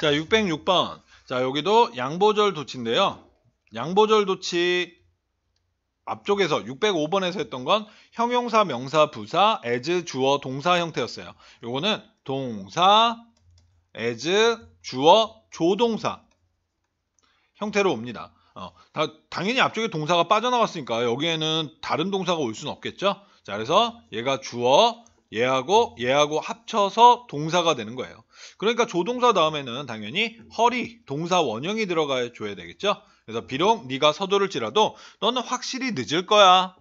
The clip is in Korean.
자 606번 자 여기도 양보절 도치인데요 양보절 도치 앞쪽에서 605번에서 했던 건 형용사, 명사, 부사, as, 주어, 동사 형태였어요. 요거는 동사, as, 주어, 조동사 형태로 옵니다. 어, 다, 당연히 앞쪽에 동사가 빠져나왔으니까 여기에는 다른 동사가 올 수는 없겠죠. 자, 그래서 얘가 주어, 얘하고 얘하고 합쳐서 동사가 되는 거예요. 그러니까 조동사 다음에는 당연히 허리 동사 원형이 들어가 줘야 되겠죠. 그래서 비록 네가 서두를지라도 너는 확실히 늦을 거야.